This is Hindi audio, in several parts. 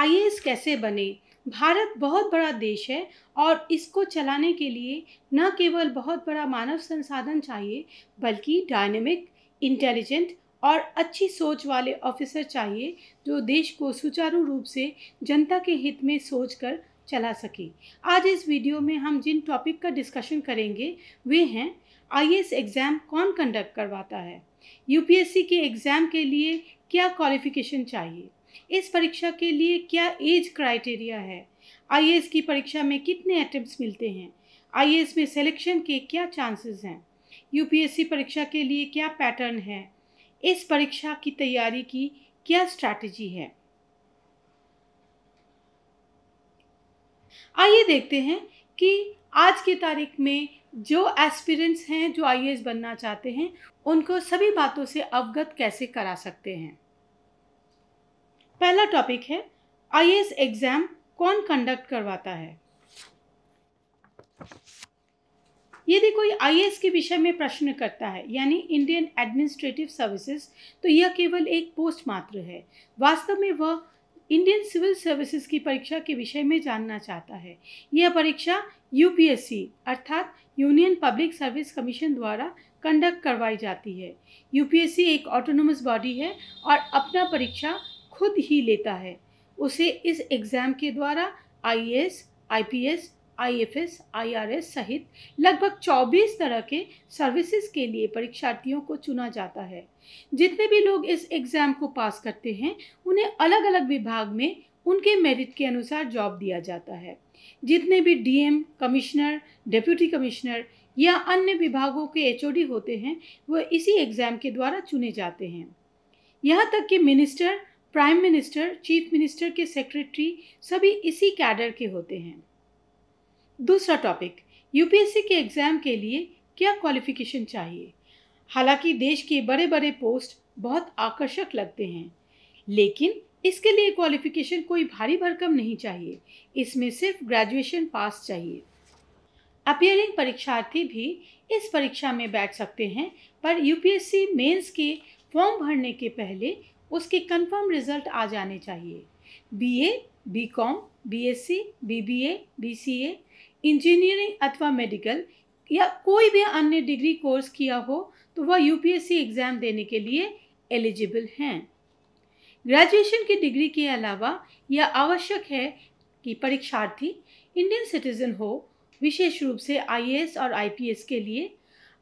आई कैसे बने भारत बहुत बड़ा देश है और इसको चलाने के लिए न केवल बहुत बड़ा मानव संसाधन चाहिए बल्कि डायनेमिक इंटेलिजेंट और अच्छी सोच वाले ऑफिसर चाहिए जो देश को सुचारू रूप से जनता के हित में सोचकर चला सके आज इस वीडियो में हम जिन टॉपिक का डिस्कशन करेंगे वे हैं आई एग्ज़ाम कौन कंडक्ट करवाता है यूपीएससी के एग्ज़ाम के लिए क्या क्वालिफ़िकेशन चाहिए इस परीक्षा के लिए क्या एज क्राइटेरिया है आई की परीक्षा में कितने अटैम्प्ट मिलते हैं आई में सिलेक्शन के क्या चांसेस हैं यू परीक्षा के लिए क्या पैटर्न है इस परीक्षा की तैयारी की क्या स्ट्रैटेजी है आइए देखते हैं कि आज की तारीख में जो एस्पिरेंट्स हैं जो आई बनना चाहते हैं उनको सभी बातों से अवगत कैसे करा सकते हैं पहला टॉपिक है आई एग्ज़ाम कौन कंडक्ट करवाता है यदि कोई आई के विषय में प्रश्न करता है यानी इंडियन एडमिनिस्ट्रेटिव सर्विसेज तो यह केवल एक पोस्ट मात्र है वास्तव में वह इंडियन सिविल सर्विसेज की परीक्षा के विषय में जानना चाहता है यह परीक्षा यूपीएससी अर्थात यूनियन पब्लिक सर्विस कमीशन द्वारा कंडक्ट करवाई जाती है यूपीएससी एक ऑटोनोमस बॉडी है और अपना परीक्षा खुद ही लेता है उसे इस एग्ज़ाम के द्वारा आईएएस, आईपीएस, आईएफएस, आईआरएस सहित लगभग 24 तरह के सर्विसेज के लिए परीक्षार्थियों को चुना जाता है जितने भी लोग इस एग्ज़ाम को पास करते हैं उन्हें अलग अलग विभाग में उनके मेरिट के अनुसार जॉब दिया जाता है जितने भी डीएम, कमिश्नर डिप्यूटी कमिश्नर या अन्य विभागों के एच होते हैं वह इसी एग्ज़ाम के द्वारा चुने जाते हैं यहाँ तक कि minister prime minister chief minister के सेक्रेटरी सभी इसी कैडर के होते हैं दूसरा टॉपिक यूपीएससी के एग्ज़ाम के लिए क्या क्वालिफिकेशन चाहिए हालांकि देश के बड़े बड़े पोस्ट बहुत आकर्षक लगते हैं लेकिन इसके लिए क्वालिफिकेशन कोई भारी भरकम नहीं चाहिए इसमें सिर्फ ग्रेजुएशन पास चाहिए अपियरिंग परीक्षार्थी भी इस परीक्षा में बैठ सकते हैं पर यूपीएससी मेंस के फॉर्म भरने के पहले उसके कंफर्म रिजल्ट आ जाने चाहिए BA, BCom, BSc, BBA, BCA, engineering अथवा मेडिकल या कोई भी अन्य डिग्री कोर्स किया हो तो वह यूपीएससी एग्ज़ाम देने के लिए एलिजिबल हैं ग्रेजुएशन की डिग्री के अलावा यह आवश्यक है कि परीक्षार्थी इंडियन सिटीजन हो विशेष रूप से आईएएस और आईपीएस के लिए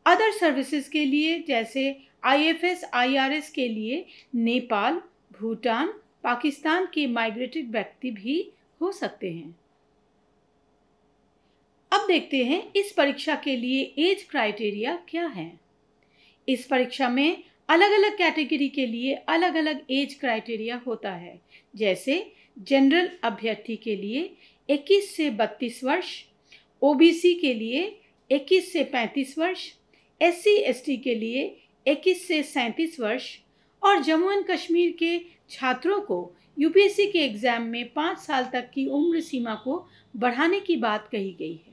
अदर सर्विसेज के लिए जैसे आईएफएस आईआरएस के लिए नेपाल भूटान पाकिस्तान के माइग्रेटेड व्यक्ति भी हो सकते हैं अब देखते हैं इस परीक्षा के लिए एज क्राइटेरिया क्या है इस परीक्षा में अलग अलग कैटेगरी के लिए अलग अलग एज क्राइटेरिया होता है जैसे जनरल अभ्यर्थी के लिए 21 से 32 वर्ष ओबीसी के लिए 21 से 35 वर्ष एस सी के लिए 21 से 37 वर्ष और जम्मू एंड कश्मीर के छात्रों को यूपीएससी के एग्ज़ाम में पाँच साल तक की उम्र सीमा को बढ़ाने की बात कही गई है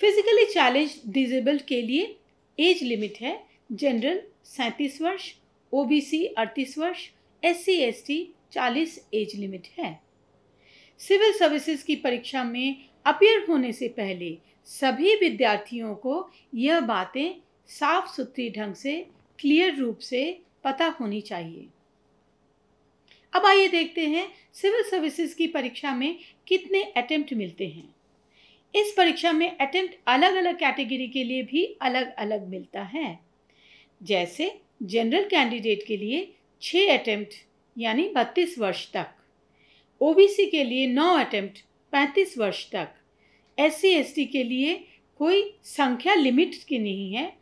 फिजिकली चैलेंज डिजेबल के लिए एज लिमिट है जनरल सैंतीस वर्ष ओबीसी 38 वर्ष एस सी एस टी चालीस एज लिमिट है सिविल सर्विसेज की परीक्षा में अपियर होने से पहले सभी विद्यार्थियों को यह बातें साफ सुथरी ढंग से क्लियर रूप से पता होनी चाहिए अब आइए देखते हैं सिविल सर्विसेज की परीक्षा में कितने अटेम्प्ट मिलते हैं इस परीक्षा में अटेम्प्ट अलग अलग कैटेगरी के लिए भी अलग अलग मिलता है जैसे जनरल कैंडिडेट के लिए छः अटेम्प्ट यानी बत्तीस वर्ष तक ओबीसी के लिए नौ अटेम्प्ट पैंतीस वर्ष तक एस सी के लिए कोई संख्या लिमिट की नहीं है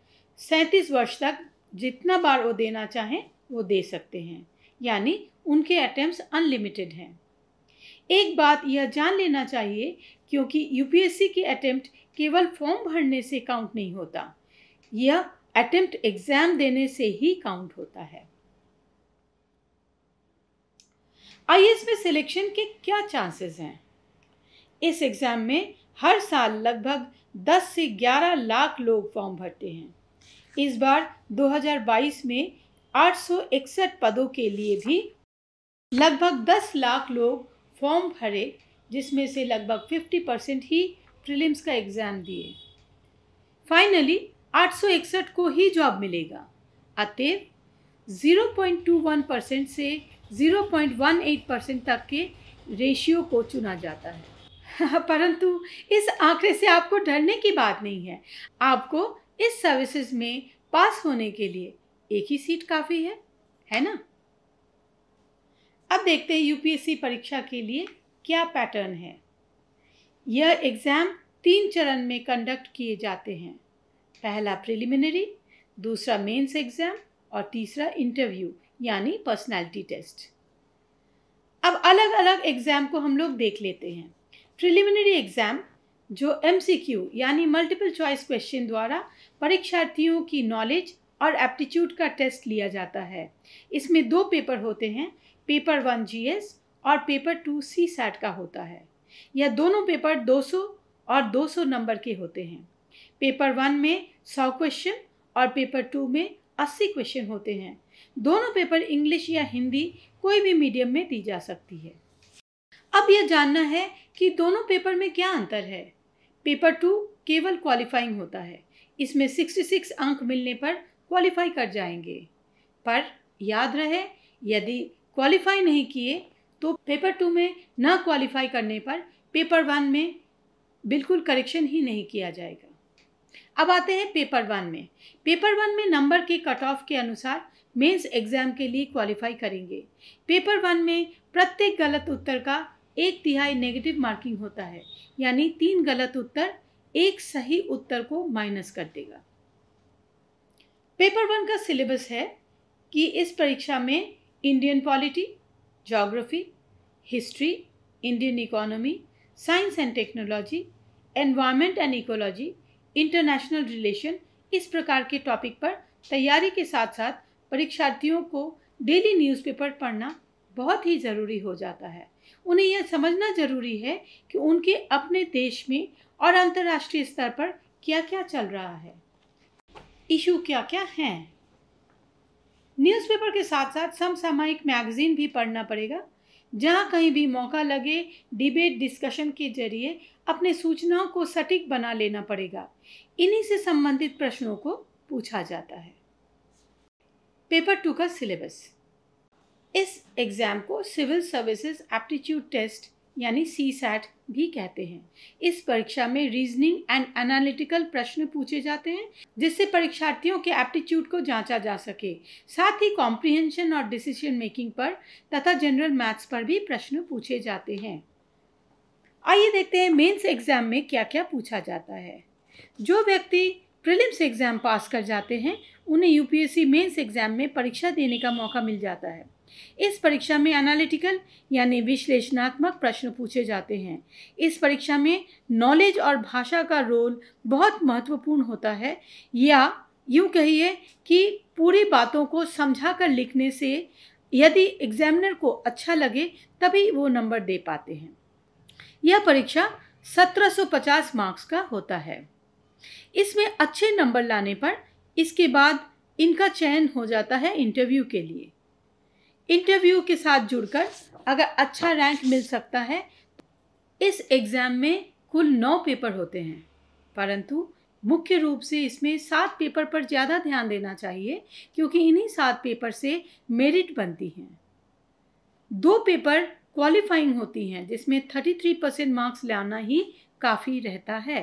सैंतीस वर्ष तक जितना बार वो देना चाहें वो दे सकते हैं यानी उनके अटेम्प्ट अनलिमिटेड हैं एक बात यह जान लेना चाहिए क्योंकि यूपीएससी के अटेम्प्ट केवल फॉर्म भरने से काउंट नहीं होता यह अटेम्प्ट एग्ज़ाम देने से ही काउंट होता है आई में सिलेक्शन के क्या चांसेस हैं इस एग्ज़ाम में हर साल लगभग 10 से 11 लाख लोग फॉर्म भरते हैं इस बार 2022 में आठ पदों के लिए भी लगभग 10 लाख लोग फॉर्म भरे जिसमें से लगभग 50 परसेंट ही प्रीलिम्स का एग्ज़ाम दिए फाइनली आठ को ही जॉब मिलेगा अतः 0.21 परसेंट से 0.18 परसेंट तक के रेशियो को चुना जाता है परंतु इस आंकड़े से आपको डरने की बात नहीं है आपको इस सर्विसेज में पास होने के लिए एक ही सीट काफ़ी है है ना अब देखते हैं यूपीएससी परीक्षा के लिए क्या पैटर्न है यह एग्ज़ाम तीन चरण में कंडक्ट किए जाते हैं पहला प्रिलिमिनरी दूसरा मेंस एग्ज़ाम और तीसरा इंटरव्यू यानी पर्सनालिटी टेस्ट अब अलग अलग एग्ज़ाम को हम लोग देख लेते हैं प्रिलिमिनरी एग्ज़ाम जो एम यानी मल्टीपल चॉइस क्वेश्चन द्वारा परीक्षार्थियों की नॉलेज और एप्टीट्यूड का टेस्ट लिया जाता है इसमें दो पेपर होते हैं पेपर वन जीएस और पेपर टू सी सैट का होता है यह दोनों पेपर 200 और 200 नंबर के होते हैं पेपर वन में 100 क्वेश्चन और पेपर टू में 80 क्वेश्चन होते हैं दोनों पेपर इंग्लिश या हिंदी कोई भी मीडियम में दी जा सकती है अब यह जानना है कि दोनों पेपर में क्या अंतर है पेपर टू केवल क्वालिफाइंग होता है इसमें 66 अंक मिलने पर क्वालिफाई कर जाएंगे पर याद रहे यदि क्वालिफाई नहीं किए तो पेपर टू में ना क्वालिफाई करने पर पेपर वन में बिल्कुल करेक्शन ही नहीं किया जाएगा अब आते हैं पेपर वन में पेपर वन में नंबर के कट ऑफ के अनुसार मेंस एग्ज़ाम के लिए क्वालिफाई करेंगे पेपर वन में प्रत्येक गलत उत्तर का एक तिहाई नेगेटिव मार्किंग होता है यानी तीन गलत उत्तर एक सही उत्तर को माइनस कर देगा पेपर वन का सिलेबस है कि इस परीक्षा में Indian polity geography history Indian economy science and technology environment and ecology international relation इस प्रकार के टॉपिक पर तैयारी के साथ साथ परीक्षार्थियों को डेली न्यूज़पेपर पढ़ना बहुत ही ज़रूरी हो जाता है उन्हें यह समझना ज़रूरी है कि उनके अपने देश में और अंतर्राष्ट्रीय स्तर पर क्या क्या चल रहा है इशू क्या क्या हैं न्यूज़पेपर के साथ साथ समसामयिक मैगज़ीन भी पढ़ना पड़ेगा जहाँ कहीं भी मौका लगे डिबेट डिस्कशन के जरिए अपने सूचनाओं को सटीक बना लेना पड़ेगा इन्हीं से संबंधित प्रश्नों को पूछा जाता है पेपर टू का सिलेबस इस एग्ज़ाम को सिविल सर्विसेज एप्टीट्यूड टेस्ट यानी सी सैट भी कहते हैं इस परीक्षा में रीजनिंग एंड एनालिटिकल प्रश्न पूछे जाते हैं जिससे परीक्षार्थियों के एप्टीट्यूड को जांचा जा सके साथ ही कॉम्प्रिहेंशन और डिसीजन मेकिंग पर तथा जनरल मैथ्स पर भी प्रश्न पूछे जाते हैं आइए देखते हैं मेंस एग्ज़ाम में क्या क्या पूछा जाता है जो व्यक्ति प्रिलिम्स एग्ज़ाम पास कर जाते हैं उन्हें यूपीएससी मेंस एग्ज़ाम में परीक्षा देने का मौका मिल जाता है इस परीक्षा में एनालिटिकल यानी विश्लेषणात्मक प्रश्न पूछे जाते हैं इस परीक्षा में नॉलेज और भाषा का रोल बहुत महत्वपूर्ण होता है या यूँ कहिए कि पूरी बातों को समझा कर लिखने से यदि एग्जामिनर को अच्छा लगे तभी वो नंबर दे पाते हैं यह परीक्षा 1750 मार्क्स का होता है इसमें अच्छे नंबर लाने पर इसके बाद इनका चयन हो जाता है इंटरव्यू के लिए इंटरव्यू के साथ जुड़कर अगर अच्छा रैंक मिल सकता है इस एग्ज़ाम में कुल नौ पेपर होते हैं परंतु मुख्य रूप से इसमें सात पेपर पर ज़्यादा ध्यान देना चाहिए क्योंकि इन्हीं सात पेपर से मेरिट बनती हैं दो पेपर क्वालिफाइंग होती हैं जिसमें 33 परसेंट मार्क्स लाना ही काफ़ी रहता है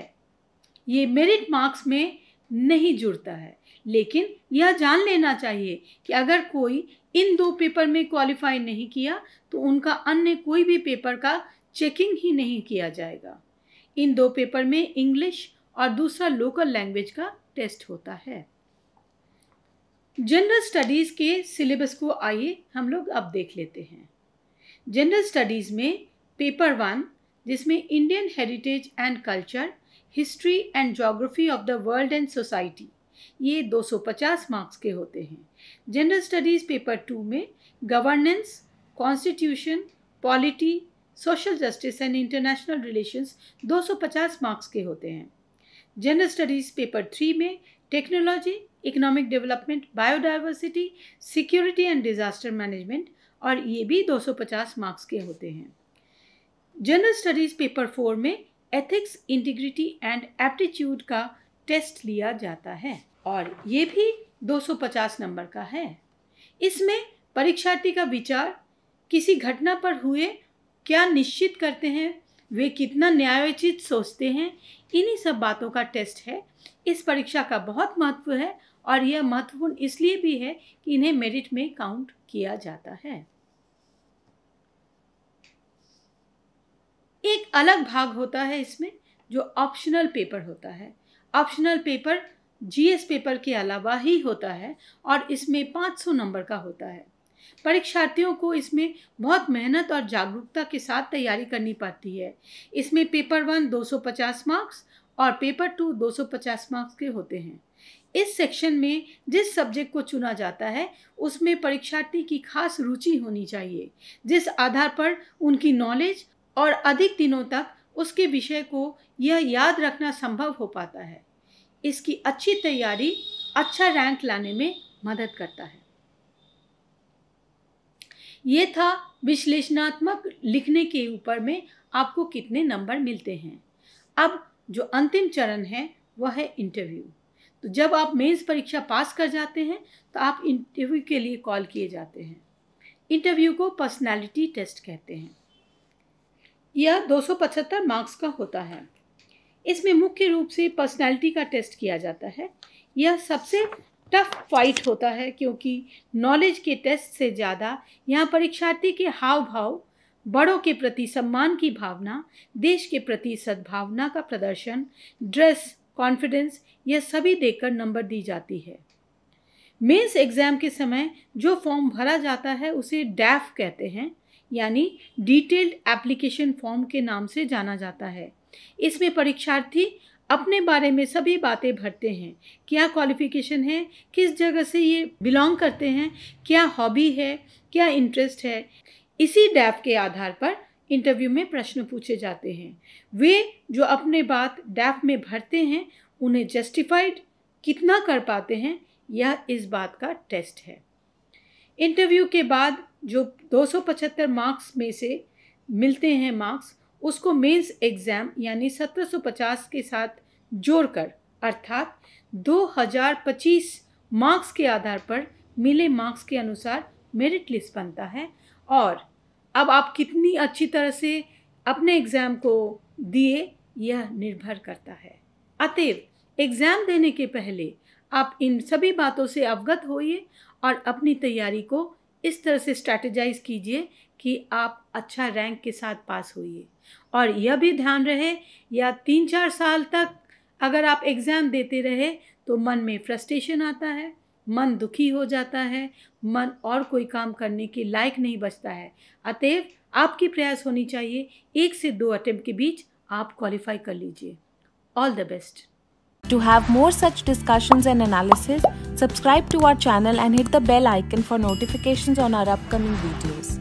ये मेरिट मार्क्स में नहीं जुड़ता है लेकिन यह जान लेना चाहिए कि अगर कोई इन दो पेपर में क्वालिफाई नहीं किया तो उनका अन्य कोई भी पेपर का चेकिंग ही नहीं किया जाएगा इन दो पेपर में इंग्लिश और दूसरा लोकल लैंग्वेज का टेस्ट होता है जनरल स्टडीज़ के सिलेबस को आइए हम लोग अब देख लेते हैं जनरल स्टडीज़ में पेपर वन जिसमें Indian heritage and culture history and geography of the world and society ये 250 मार्क्स के होते हैं जनरल स्टडीज़ पेपर टू में governance constitution polity social justice and international relations 250 marks के होते हैं जनरल स्टडीज़ पेपर थ्री में technology economic development biodiversity security and disaster management और ये भी 250 मार्क्स के होते हैं जनरल स्टडीज़ पेपर फोर में एथिक्स इंटीग्रिटी एंड एप्टीट्यूड का टेस्ट लिया जाता है और ये भी 250 नंबर का है इसमें परीक्षार्थी का विचार किसी घटना पर हुए क्या निश्चित करते हैं वे कितना न्यायोचित सोचते हैं इन्हीं सब बातों का टेस्ट है इस परीक्षा का बहुत महत्व है और यह महत्वपूर्ण इसलिए भी है कि इन्हें मेरिट में काउंट किया जाता है एक अलग भाग होता है इसमें जो ऑप्शनल पेपर होता है ऑप्शनल पेपर जीएस पेपर के अलावा ही होता है और इसमें 500 नंबर का होता है परीक्षार्थियों को इसमें बहुत मेहनत और जागरूकता के साथ तैयारी करनी पड़ती है इसमें पेपर वन 250 मार्क्स और पेपर टू 250 मार्क्स के होते हैं इस सेक्शन में जिस सब्जेक्ट को चुना जाता है उसमें परीक्षार्थी की खास रुचि होनी चाहिए जिस आधार पर उनकी नॉलेज और अधिक दिनों तक उसके विषय को यह याद रखना संभव हो पाता है इसकी अच्छी तैयारी अच्छा रैंक लाने में मदद करता है ये था विश्लेषणात्मक लिखने के ऊपर में आपको कितने नंबर मिलते हैं अब जो अंतिम चरण है वह है इंटरव्यू तो जब आप मेंस परीक्षा पास कर जाते हैं तो आप इंटरव्यू के लिए कॉल किए जाते हैं इंटरव्यू को पर्सनालिटी टेस्ट कहते हैं यह 275 मार्क्स का होता है इसमें मुख्य रूप से पर्सनैलिटी का टेस्ट किया जाता है यह सबसे टफ फाइट होता है क्योंकि नॉलेज के टेस्ट से ज़्यादा यहाँ परीक्षार्थी के हाव भाव बड़ों के प्रति सम्मान की भावना देश के प्रति सद्भावना का प्रदर्शन ड्रेस कॉन्फिडेंस यह सभी देखकर नंबर दी जाती है मेंस एग्ज़ाम के समय जो फॉर्म भरा जाता है उसे डैफ कहते हैं यानी डिटेल्ड एप्लीकेशन फॉर्म के नाम से जाना जाता है इसमें परीक्षार्थी अपने बारे में सभी बातें भरते हैं क्या क्वालिफिकेशन है किस जगह से ये बिलोंग करते हैं क्या हॉबी है क्या इंटरेस्ट है इसी डैफ के आधार पर इंटरव्यू में प्रश्न पूछे जाते हैं वे जो अपने बात डैफ में भरते हैं उन्हें जस्टिफाइड कितना कर पाते हैं यह इस बात का टेस्ट है इंटरव्यू के बाद जो 275 मार्क्स में से मिलते हैं मार्क्स उसको मेंस एग्ज़ाम यानी 1750 के साथ जोड़कर अर्थात 2025 मार्क्स के आधार पर मिले मार्क्स के अनुसार मेरिट लिस्ट बनता है और अब आप कितनी अच्छी तरह से अपने एग्ज़ाम को दिए यह निर्भर करता है अतएव एग्ज़ाम देने के पहले आप इन सभी बातों से अवगत होइए और अपनी तैयारी को इस तरह से स्ट्रैटेजाइज कीजिए कि आप अच्छा रैंक के साथ पास होइए और यह भी ध्यान रहे या तीन चार साल तक अगर आप एग्ज़ाम देते रहे तो मन में फ्रस्ट्रेशन आता है मन दुखी हो जाता है मन और कोई काम करने के लायक नहीं बचता है अतएव आपकी प्रयास होनी चाहिए एक से दो अटेम्प्ट के बीच आप क्वालिफाई कर लीजिए all the best To have more such discussions and analysis, subscribe to our channel and hit the bell icon for notifications on our upcoming videos.